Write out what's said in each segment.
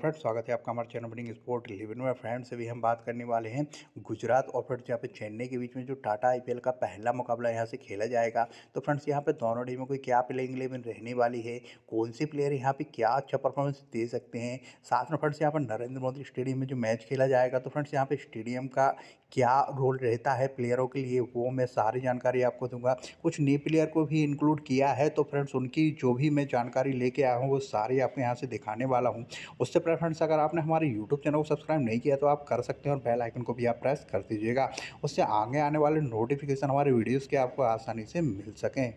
friend स्वागत है आपका हमारे चैनल बनिंग स्पोर्ट इलेवन में फ्रेंड से भी हम बात करने वाले हैं गुजरात और फ्रेंड्स यहाँ पे चेन्नई के बीच में जो टाटा आई का पहला मुकाबला यहाँ से खेला जाएगा तो फ्रेंड्स यहाँ पे दोनों टीमों की क्या प्लेइंग इलेवन रहने वाली है कौन सी प्लेयर यहाँ पे क्या अच्छा परफॉर्मेंस दे सकते हैं साथ में फ्रेंड्स यहाँ पर नरेंद्र मोदी स्टेडियम में जो मैच खेला जाएगा तो फ्रेंड्स यहाँ पे स्टेडियम का क्या रोल रहता है प्लेयरों के लिए वो मैं सारी जानकारी आपको दूंगा कुछ नए प्लेयर को भी इंक्लूड किया है तो फ्रेंड्स उनकी जो भी मैं जानकारी लेके आया हूँ वो सारी आपको यहाँ से दिखाने वाला हूँ उससे पहले फ्रेंड्स अगर आपने हमारे यूट्यूब चैनल को सब्सक्राइब नहीं किया तो आप कर सकते हैं और बेल आइकन को भी आप प्रेस कर दीजिएगा उससे आगे आने वाले नोटिफिकेशन हमारे वीडियोज़ के आपको आसानी से मिल सकें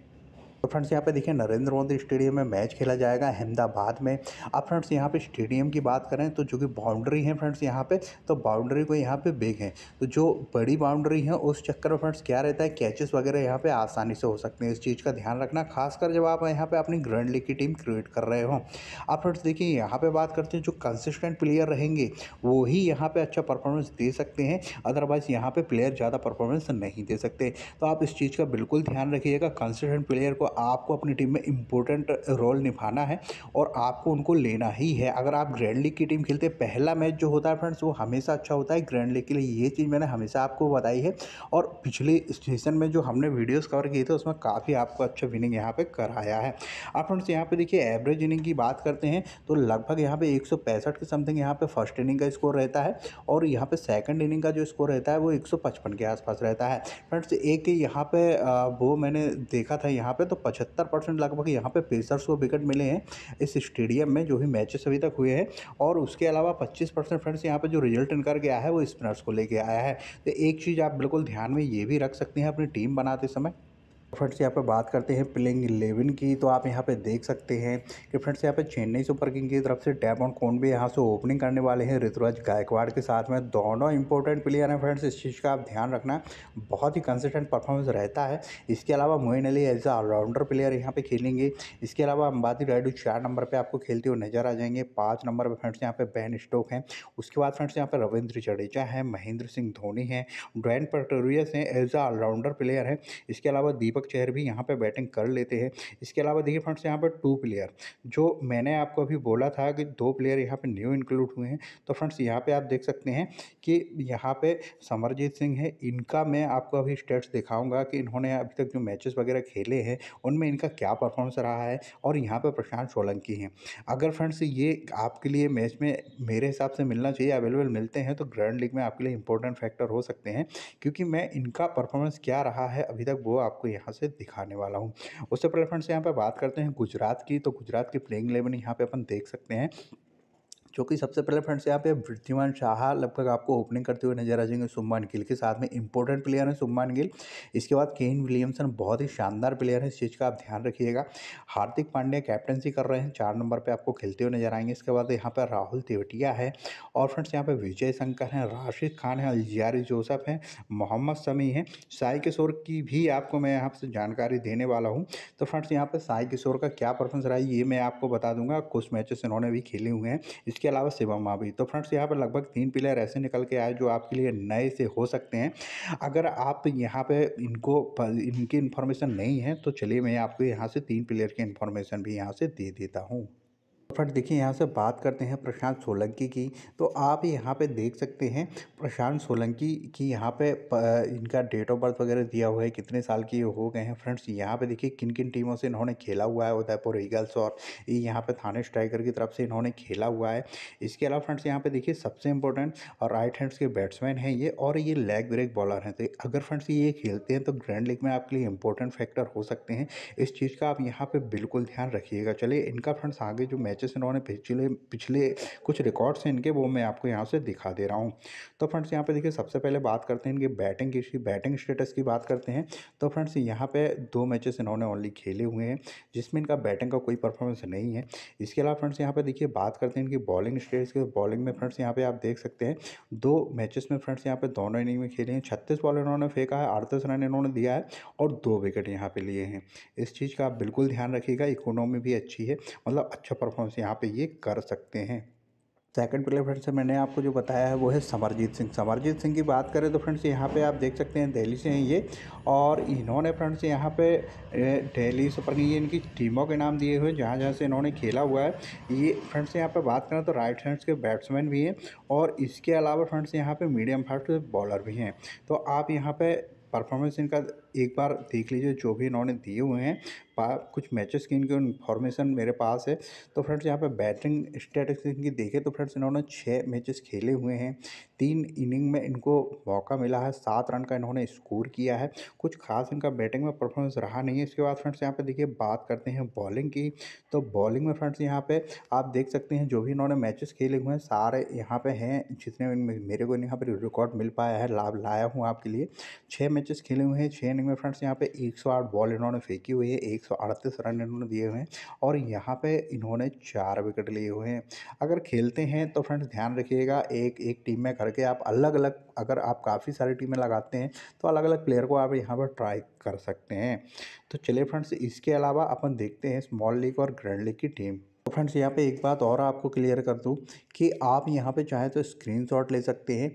तो फ्रेंड्स यहाँ पे देखिए नरेंद्र मोदी स्टेडियम में मैच खेला जाएगा अहमदाबाद में अब फ्रेंड्स यहाँ पे स्टेडियम की बात करें तो जो कि बाउंड्री है फ्रेंड्स यहाँ पे तो बाउंड्री को यहाँ पे बेग है तो जो बड़ी बाउंड्री है उस चक्कर में फ्रेंड्स क्या रहता है कैचेस वगैरह यहाँ पे आसानी से हो सकते हैं इस चीज़ का ध्यान रखना खासकर जब आप यहाँ पर अपनी ग्रैंड लीग की टीम क्रिएट कर रहे हो अब फ्रेंड्स देखिए यहाँ पर बात करते हैं जो कंसिस्टेंट प्लेयर रहेंगे वो ही यहाँ पर अच्छा परफॉर्मेंस दे सकते हैं अदरवाइज़ यहाँ पर प्लेयर ज़्यादा परफॉर्मेंस नहीं दे सकते तो आप इस चीज़ का बिल्कुल ध्यान रखिएगा कंसिस्टेंट प्लेयर को आपको अपनी टीम में इम्पोर्टेंट रोल निभाना है और आपको उनको लेना ही है अगर आप ग्रैंड लीग की टीम खेलते पहला मैच जो होता है फ्रेंड्स वो हमेशा अच्छा होता है ग्रैंड लीग के लिए ये चीज़ मैंने हमेशा आपको बताई है और पिछले सीजन में जो हमने वीडियोज़ कवर किए थे उसमें काफ़ी आपको अच्छा विनिंग यहाँ पर कराया है आप फ्रेंड्स यहाँ पर देखिए एवरेज इनिंग की बात करते हैं तो लगभग यहाँ पर एक के समथिंग यहाँ पर फर्स्ट इनिंग का स्कोर रहता है और यहाँ पर सेकेंड इनिंग का जो स्कोर रहता है वो एक के आसपास रहता है फ्रेंड्स एक यहाँ पर वो मैंने देखा था यहाँ पर तो पचहत्तर परसेंट लगभग यहाँ पे पेसर्स को विकेट मिले हैं इस स्टेडियम में जो भी मैचेस अभी तक हुए हैं और उसके अलावा पच्चीस परसेंट फ्रेंड्स यहाँ पे जो रिजल्ट इनकर गया आया है वो स्पिनर्स को लेके आया है तो एक चीज़ आप बिल्कुल ध्यान में ये भी रख सकते हैं अपनी टीम बनाते समय फ्रेंड्स यहाँ पे बात करते हैं प्लेइंग इलेवन की तो आप यहाँ पे देख सकते हैं कि फ्रेंड्स यहाँ पे चेन्नई सुपर किंग की तरफ से टैप ऑन कौन भी यहाँ से ओपनिंग करने वाले हैं ऋतुराज गायकवाड़ के साथ में दोनों इंपॉर्टेंट प्लेयर हैं फ्रेंड्स इस चीज़ का आप ध्यान रखना बहुत ही कंसिस्टेंट परफॉर्मेंस रहता है इसके अलावा Moeen Ali as allrounder player यहाँ पर खेलेंगे इसके अलावा अंबादी रायडू चार नंबर पर आपको खेलते हुए नजर आ जाएंगे पाँच नंबर पर फ्रेंड्स यहाँ पे बैन स्टोक हैं उसके बाद फ्रेंड्स यहाँ पर रविंद्र जडेजा हैं महेंद्र सिंह धोनी हैं ड्रैन पटोरियस हैं एज ऑलराउंडर प्लेयर हैं इसके अलावा दीपक दीपक चेयर भी यहाँ पर बैटिंग कर लेते हैं इसके अलावा देखिए फ्रेंड्स यहाँ पर टू प्लेयर जो मैंने आपको अभी बोला था कि दो प्लेयर यहाँ पर न्यू इंक्लूड हुए हैं तो फ्रेंड्स यहाँ पर आप देख सकते हैं कि यहाँ पर समरजीत सिंह है इनका मैं आपको अभी स्टेट्स दिखाऊंगा कि इन्होंने अभी तक जो मैचेस वगैरह खेले हैं उनमें इनका क्या परफॉर्मेंस रहा है और यहाँ पर प्रशांत सोलंकी हैं अगर फ्रेंड्स ये आपके लिए मैच में मेरे हिसाब से मिलना चाहिए अवेलेबल मिलते हैं तो ग्रैंड लीग में आपके लिए इंपॉर्टेंट फैक्टर हो सकते हैं क्योंकि मैं इनका परफॉर्मेंस क्या रहा है अभी तक वो आपको यहाँ से दिखाने वाला हूँ उससे पहले फ्रेंड्स यहाँ पर बात करते हैं गुजरात की तो गुजरात की प्लेइंग इलेवन यहाँ पर अपन देख सकते हैं जो कि सबसे पहले फ्रेंड्स यहाँ पे वृद्धिमान शाह लगभग आपको ओपनिंग करते हुए नजर आ जाएंगे सुमन गिल के साथ में इंपॉर्टेंट प्लेयर है सुमान गिल इसके बाद केन विलियमसन बहुत ही शानदार प्लेयर है इस चीज़ का आप ध्यान रखिएगा हार्दिक पांड्या कैप्टनसी कर रहे हैं चार नंबर पर आपको खेलते हुए नजर आएंगे इसके बाद यहाँ पर राहुल तेवटिया है और फ्रेंड्स यहाँ पर विजय शंकर हैं राशिद खान हैं अलजियारी जोसफ हैं मोहम्मद समी हैं साई किशोर की भी आपको मैं यहाँ से जानकारी देने वाला हूँ तो फ्रेंड्स यहाँ पर साई किशोर का क्या परफॉर्मेंस रहा है ये मैं आपको बता दूंगा कुछ मैचेस इन्होंने भी खेले हुए हैं इसके अलावा शिवम भी तो फ्रेंड्स यहाँ पर लगभग तीन प्लेयर ऐसे निकल के आए जो आपके लिए नए से हो सकते हैं अगर आप यहाँ पे इनको इनकी इन्फॉर्मेशन नहीं है तो चलिए मैं आपको यहाँ से तीन प्लेयर की इन्फॉर्मेशन भी यहाँ से दे देता हूँ फ्रेंड देखिए यहाँ से बात करते हैं प्रशांत सोलंकी की तो आप यहाँ पे देख सकते हैं प्रशांत सोलंकी की यहाँ पे इनका डेट ऑफ बर्थ वगैरह दिया हुआ है कितने साल के हो गए हैं फ्रेंड्स यहाँ पे देखिए किन किन टीमों से इन्होंने खेला हुआ है उदयपुर ईगल्स और यहाँ पे थाने स्ट्राइकर की तरफ से इन्होंने खेला हुआ है इसके अलावा फ्रेंड्स यहाँ पर देखिए सबसे इंपॉर्टेंट और राइट हैंड्स के बैट्समैन हैं ये और ये लेग ब्रेक बॉलर हैं तो अगर फ्रेंड्स ये खेलते हैं तो ग्रैंड लीग में आपके लिए इंपॉर्टेंट फैक्टर हो सकते हैं इस चीज़ का आप यहाँ पर बिल्कुल ध्यान रखिएगा चलिए इनका फ्रेंड्स आगे जो मैच मैचेस इन्होंने पिछले पिछले कुछ रिकॉर्ड्स हैं इनके वो मैं आपको यहाँ से दिखा दे रहा हूँ तो फ्रेंड्स यहाँ पे देखिए सबसे पहले बात करते हैं इनके बैटिंग की बैटिंग स्टेटस की बात करते हैं तो फ्रेंड्स यहाँ पे दो मैचेस इन्होंने ओनली खेले हुए हैं जिसमें इनका बैटिंग का कोई परफॉर्मेंस नहीं है इसके अलावा फ्रेंड्स यहाँ पे देखिए बात करते हैं इनकी बॉलिंग स्टेटस की बॉलिंग में फ्रेंड्स यहाँ पर आप देख सकते हैं दो मैचेस में फ्रेंड्स यहाँ पे दोनों इनिंग में खेले हैं छत्तीस बॉल इन्होंने फेंका है अड़तीस रन इन्होंने दिया है और दो विकेट यहाँ पर लिए हैं इस चीज़ का आप बिल्कुल ध्यान रखिएगा इकोनॉमी भी अच्छी है मतलब अच्छा परफॉर्म प्लेटफॉर्म्स यहाँ पे ये कर सकते हैं सेकंड प्लेयर फ्रेंड्स से मैंने आपको जो बताया है वो है समरजीत सिंह समरजीत सिंह की बात करें तो फ्रेंड्स यहाँ पे आप देख सकते हैं दिल्ली से हैं ये और इन्होंने फ्रेंड्स यहाँ पे दिल्ली सुपर किंग इनकी टीमों के नाम दिए हुए जहाँ जहाँ से इन्होंने खेला हुआ है ये फ्रेंड्स यहाँ पे बात करें तो राइट हैंड्स के बैट्समैन भी हैं और इसके अलावा फ्रेंड्स यहाँ पर मीडियम फास्ट बॉलर भी हैं तो आप यहाँ पर परफॉर्मेंस इनका एक बार देख लीजिए जो भी इन्होंने दिए हुए हैं कुछ मैचेस की इनकी इन्फॉर्मेशन मेरे पास है तो फ्रेंड्स यहाँ पे बैटिंग स्टेटस इनकी देखें तो फ्रेंड्स इन्होंने छः मैचेस खेले हुए हैं तीन इनिंग में इनको मौका मिला है सात रन का इन्होंने स्कोर किया है कुछ खास इनका बैटिंग में परफॉर्मेंस रहा नहीं है इसके बाद फ्रेंड्स यहाँ पर देखिए बात करते हैं बॉलिंग की तो बॉलिंग में फ्रेंड्स यहाँ पर आप देख सकते हैं जो भी इन्होंने मैचेस खेले हुए हैं सारे यहाँ पर हैं जितने मेरे को यहाँ पर रिकॉर्ड मिल पाया है लाभ लाया हूँ आपके लिए छः मैचेस खेले हुए हैं छः इनिंग में फ्रेंड्स यहाँ पे 108 बॉल इन्होंने फेंकी हुई है 138 रन इन्होंने दिए हुए हैं और यहाँ पे इन्होंने चार विकेट लिए हुए हैं अगर खेलते हैं तो फ्रेंड्स ध्यान रखिएगा एक एक टीम में करके आप अलग अलग अगर आप काफ़ी सारी टीमें लगाते हैं तो अलग अलग प्लेयर को आप यहाँ पर ट्राई कर सकते हैं तो चलिए फ्रेंड्स इसके अलावा अपन देखते हैं स्मॉल लीग और ग्रैंड लीग की टीम तो फ्रेंड्स यहाँ पे एक बात और आपको क्लियर कर दूँ कि आप यहाँ पे चाहे तो स्क्रीनशॉट ले सकते हैं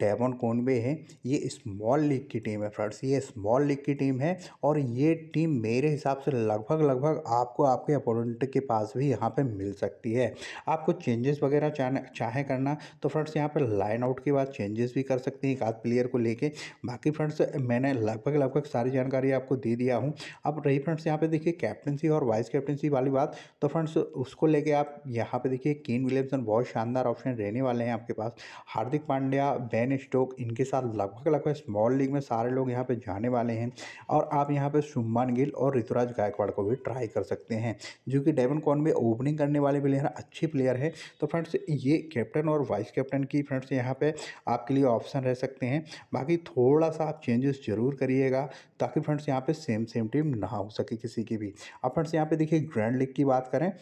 डेवन कोनबे है ये स्मॉल लीग की टीम है फ्रेंड्स ये स्मॉल लीग की टीम है और ये टीम मेरे हिसाब से लगभग लगभग आपको आपके अपोनेंट के पास भी यहाँ पे मिल सकती है आपको चेंजेस वगैरह चाहे करना तो फ्रेंड्स यहाँ पर लाइन आउट के बाद चेंजेस भी कर सकते हैं एक आध प्लेयर को लेकर बाकी फ्रेंड्स मैंने लगभग लगभग सारी जानकारी आपको दे दिया हूँ अब रही फ्रेंड्स यहाँ पर देखिए कैप्टनसी और वाइस कैप्टनसी वाली बात तो फ्रेंड्स उस उसको लेके आप यहाँ पे देखिए केन विलियमसन बहुत शानदार ऑप्शन रहने वाले हैं आपके पास हार्दिक पांड्या बेन स्टोक इनके साथ लगभग लगभग स्मॉल लीग में सारे लोग यहाँ पे जाने वाले हैं और आप यहाँ पे सुमान गिल और ऋतुराज गायकवाड़ को भी ट्राई कर सकते हैं जो कि डेवन कॉन में ओपनिंग करने वाले प्लेयर अच्छे प्लेयर है तो फ्रेंड्स ये कैप्टन और वाइस कैप्टन की फ्रेंड्स यहाँ पर आपके लिए ऑप्शन रह सकते हैं बाकी थोड़ा सा आप चेंजेस जरूर करिएगा ताकि फ्रेंड्स यहाँ पर सेम सेम टीम ना हो सके किसी की भी अब फ्रेंड्स यहाँ पर देखिए ग्रैंड लीग की बात करें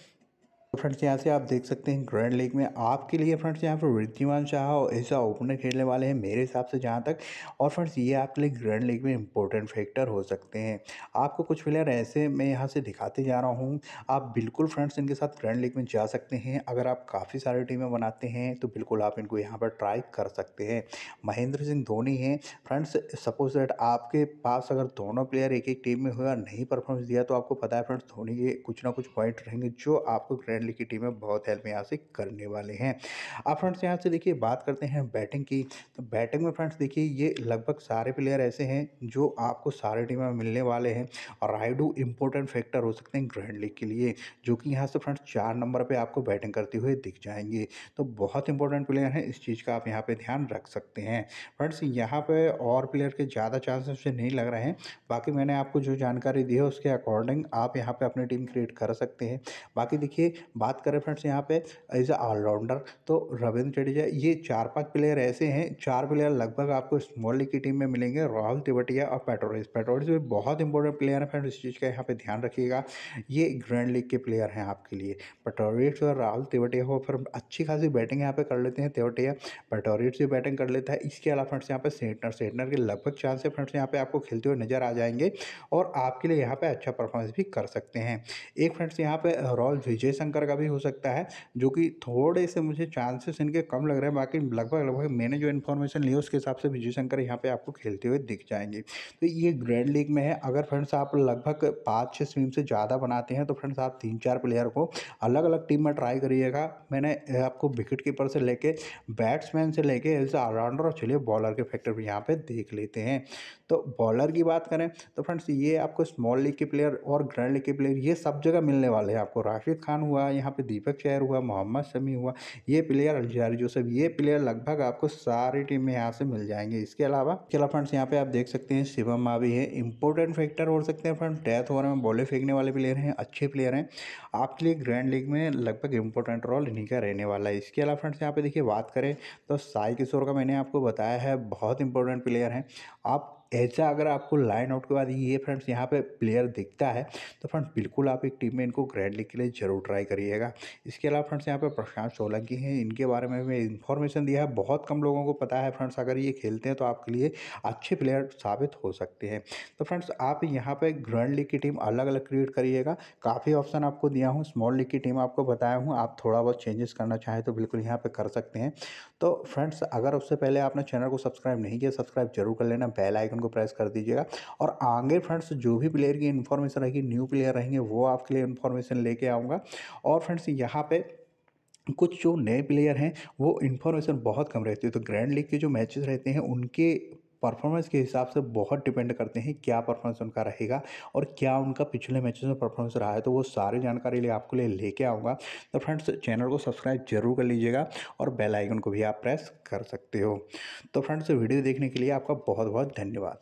फ्रेंड्स यहाँ से आप देख सकते हैं ग्रैंड लीग में आपके लिए फ्रेंड्स यहाँ पर वृद्धिमान शाह और ऐसा ओपनर खेलने वाले हैं मेरे हिसाब से जहाँ तक और फ्रेंड्स ये आपके लिए ग्रैंड लीग में इंपॉर्टेंट फैक्टर हो सकते हैं आपको कुछ प्लेयर ऐसे मैं यहाँ से दिखाते जा रहा हूँ आप बिल्कुल फ्रेंड्स इनके साथ ग्रैंड लीग में जा सकते हैं अगर आप काफ़ी सारी टीमें बनाते हैं तो बिल्कुल आप इनको यहाँ पर ट्राई कर सकते हैं महेंद्र सिंह धोनी हैं फ्रेंड्स सपोज दैट आपके पास अगर दोनों प्लेयर एक एक टीम में हुआ नहीं परफॉर्मेंस दिया तो आपको पता है फ्रेंड्स धोनी के कुछ ना कुछ पॉइंट रहेंगे जो आपको ग्रैंड दिल्ली e की टीमें बहुत हेल्प यहाँ से करने वाले हैं अब फ्रेंड्स यहाँ से देखिए बात करते हैं बैटिंग की तो बैटिंग में फ्रेंड्स देखिए ये लगभग सारे प्लेयर ऐसे हैं जो आपको सारे टीमें में मिलने वाले हैं और राइडू इंपॉर्टेंट फैक्टर हो सकते हैं ग्रैंड लीग के लिए जो कि यहाँ से फ्रेंड्स चार नंबर पर आपको बैटिंग करते हुए दिख जाएंगे तो बहुत इंपॉर्टेंट प्लेयर हैं इस चीज़ का आप यहाँ पर ध्यान रख सकते हैं फ्रेंड्स यहाँ पर और प्लेयर के ज़्यादा चांसेस मुझे नहीं लग रहे हैं बाकी मैंने आपको जो जानकारी दी है उसके अकॉर्डिंग आप यहाँ पर अपनी टीम क्रिएट कर सकते हैं बाकी देखिए बात करें फ्रेंड्स यहाँ पे एज ए ऑलराउंडर तो रविंद्र जडेजा ये चार पांच प्लेयर ऐसे हैं चार प्लेयर लगभग आपको स्मॉल लीग की टीम में मिलेंगे राहुल तिवटिया और पेट्रोलिस पेट्रोलिस भी बहुत इंपॉर्टेंट प्लेयर हैं फ्रेंड इस चीज़ का यहाँ पे ध्यान रखिएगा ये ग्रैंड लीग के प्लेयर हैं आपके लिए पेट्रोलिट्स और राहुल तिवटिया हो फिर अच्छी खासी बैटिंग यहाँ पर कर लेते हैं तिवटिया पेट्रोलिट्स भी बैटिंग कर लेता है इसके अलावा फ्रेंड्स यहाँ पर सेटनर सेटनर के लगभग चांस है फ्रेंड्स यहाँ पर आपको खेलते हुए नजर आ जाएंगे और आपके लिए यहाँ पर अच्छा परफॉर्मेंस भी कर सकते हैं एक फ्रेंड्स यहाँ पर रॉल विजय शंकर चक्कर का भी हो सकता है जो कि थोड़े से मुझे चांसेस इनके कम लग रहे हैं बाकी लगभग लगभग मैंने जो इन्फॉर्मेशन ली उसके हिसाब से विजय शंकर यहाँ पे आपको खेलते हुए दिख जाएंगे तो ये ग्रैंड लीग में है अगर फ्रेंड्स आप लगभग पाँच छः स्वीम से ज़्यादा बनाते हैं तो फ्रेंड्स आप तीन चार प्लेयर को अलग अलग टीम में ट्राई करिएगा मैंने आपको विकेट कीपर से लेके बैट्समैन से लेके एज ऑलराउंडर और चलिए बॉलर के फैक्टर भी यहाँ पे देख लेते हैं तो बॉलर की बात करें तो फ्रेंड्स ये आपको स्मॉल लीग के प्लेयर और ग्रैंड लीग के प्लेयर ये सब जगह मिलने वाले हैं आपको राशिद खान हुआ यहाँ पे दीपक शहर हुआ मोहम्मद शमी हुआ ये प्लेयर अलजार जोसफ ये प्लेयर लगभग आपको सारी टीम में यहाँ से मिल जाएंगे इसके अलावा चला फ्रेंड्स यहाँ पे आप देख सकते हैं शिवम भी है इंपॉर्टेंट फैक्टर हो सकते हैं फ्रेंड डेथ ओवर में बॉले फेंकने वाले प्लेयर हैं अच्छे प्लेयर हैं आपके लिए ग्रैंड लीग में लगभग इंपॉर्टेंट रोल इन्हीं का रहने वाला है इसके अलावा फ्रेंड्स यहाँ पे देखिए बात करें तो साई किशोर का मैंने आपको बताया है बहुत इंपॉर्टेंट प्लेयर हैं आप ऐसा अगर आपको लाइन आउट के बाद ये फ्रेंड्स यहाँ पे प्लेयर दिखता है तो फ्रेंड्स बिल्कुल आप एक टीम में इनको ग्रैंड लीग के लिए जरूर ट्राई करिएगा इसके अलावा फ्रेंड्स यहाँ पे प्रशांत सोलंकी हैं इनके बारे में मैं इन्फॉर्मेशन दिया है बहुत कम लोगों को पता है फ्रेंड्स अगर ये खेलते हैं तो आपके लिए अच्छे प्लेयर साबित हो सकते हैं तो फ्रेंड्स आप यहाँ पर ग्रैंड लीग की टीम अलग अलग क्रिएट करिएगा काफ़ी ऑप्शन आपको दिया हूँ स्मॉल लीग की टीम आपको बताया हूँ आप थोड़ा बहुत चेंजेस करना चाहें तो बिल्कुल यहाँ पर कर सकते हैं तो फ्रेंड्स अगर उससे पहले आपने चैनल को सब्सक्राइब नहीं किया सब्सक्राइब जरूर कर लेना बेल आइकन को प्रेस कर दीजिएगा और आगे फ्रेंड्स जो भी प्लेयर की इन्फॉर्मेशन रहेगी न्यू प्लेयर रहेंगे वो आपके लिए इन्फॉर्मेशन लेके आऊँगा और फ्रेंड्स यहाँ पर कुछ जो नए प्लेयर हैं वो इन्फॉर्मेशन बहुत कम रहती है तो ग्रैंड लीग के जो मैचेस रहते हैं उनके परफॉर्मेंस के हिसाब से बहुत डिपेंड करते हैं क्या परफॉर्मेंस उनका रहेगा और क्या उनका पिछले मैचेस में परफॉर्मेंस रहा है तो वो सारी जानकारी लिए आपको लिए लेके आऊँगा तो फ्रेंड्स चैनल को सब्सक्राइब जरूर कर लीजिएगा और बेल आइकन को भी आप प्रेस कर सकते हो तो फ्रेंड्स वीडियो देखने के लिए आपका बहुत बहुत धन्यवाद